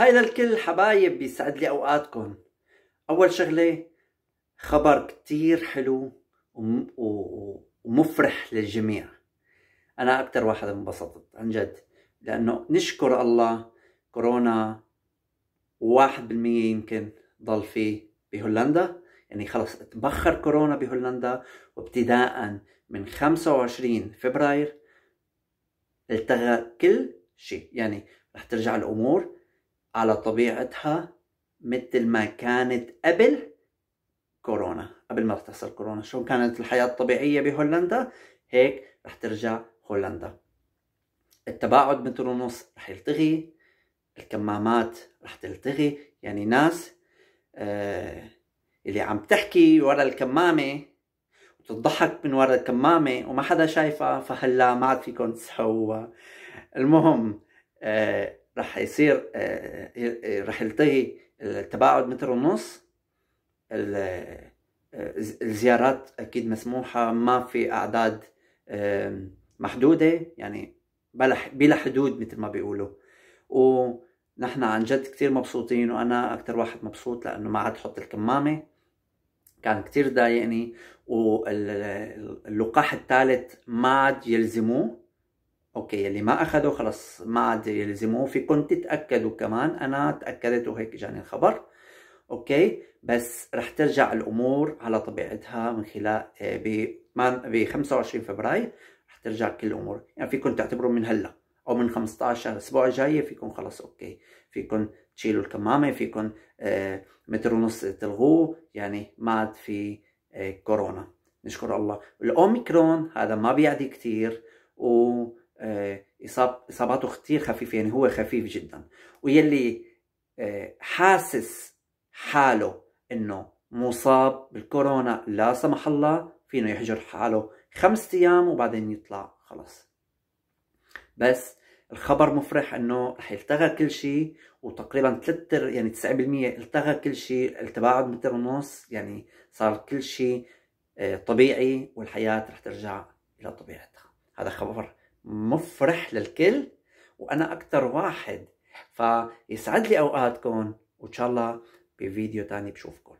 هاي للكل حبايب بيسعد لي اوقاتكم اول شغله خبر كتير حلو ومفرح للجميع انا اكثر واحد انبسطت عن جد لانه نشكر الله كورونا واحد بالمية يمكن ضل فيه بهولندا يعني خلص تبخر كورونا بهولندا وابتداء من 25 فبراير التغى كل شيء يعني رح ترجع الامور على طبيعتها مثل ما كانت قبل كورونا قبل ما تحصل كورونا شو كانت الحياة الطبيعية بهولندا هيك رح ترجع هولندا التباعد متر ونص رح يلتغي الكمامات رح تلتغي يعني ناس آه اللي عم تحكي ورا الكمامة وتضحك من ورا الكمامة وما حدا شايفها فهلا ما عاد فيكم تصحوا المهم آه راح يصير آه، آه، راح يلتغي التباعد متر ونص آه، الزيارات اكيد مسموحه ما في اعداد محدوده يعني بلا بلا حدود مثل ما بيقولوا ونحن عن جد كثير مبسوطين وانا اكثر واحد مبسوط لانه ما عاد حط الكمامه كان كثير ضايقني واللقاح الثالث ما عاد يلزموه اوكي اللي ما اخذه خلص ما عاد يلزموه فيكم تتاكدوا كمان انا تاكدت وهيك جاني الخبر اوكي بس رح ترجع الامور على طبيعتها من خلال آه، ب 25 فبراير رح ترجع كل الامور يعني فيكم تعتبروا من هلا او من 15 الاسبوع الجاي فيكم خلص اوكي فيكم تشيلوا الكمامه فيكم آه، متر ونص تلغوه يعني ما عاد في آه، كورونا نشكر الله الاوميكرون هذا ما بيعدي كثير و آه، اصاب اصاباته كثير خفيفه يعني هو خفيف جدا ويلي آه، حاسس حاله انه مصاب بالكورونا لا سمح الله فينه يحجر حاله خمس ايام وبعدين يطلع خلص بس الخبر مفرح انه رح يلتغى كل شيء وتقريبا 3 يعني 90% التغى كل شيء التباعد متر ونص يعني صار كل شيء آه، طبيعي والحياه رح ترجع الى طبيعتها هذا خبر مفرح للكل وانا اكثر واحد فيسعد لي اوقاتكم وان شاء الله بفيديو تاني بشوفكم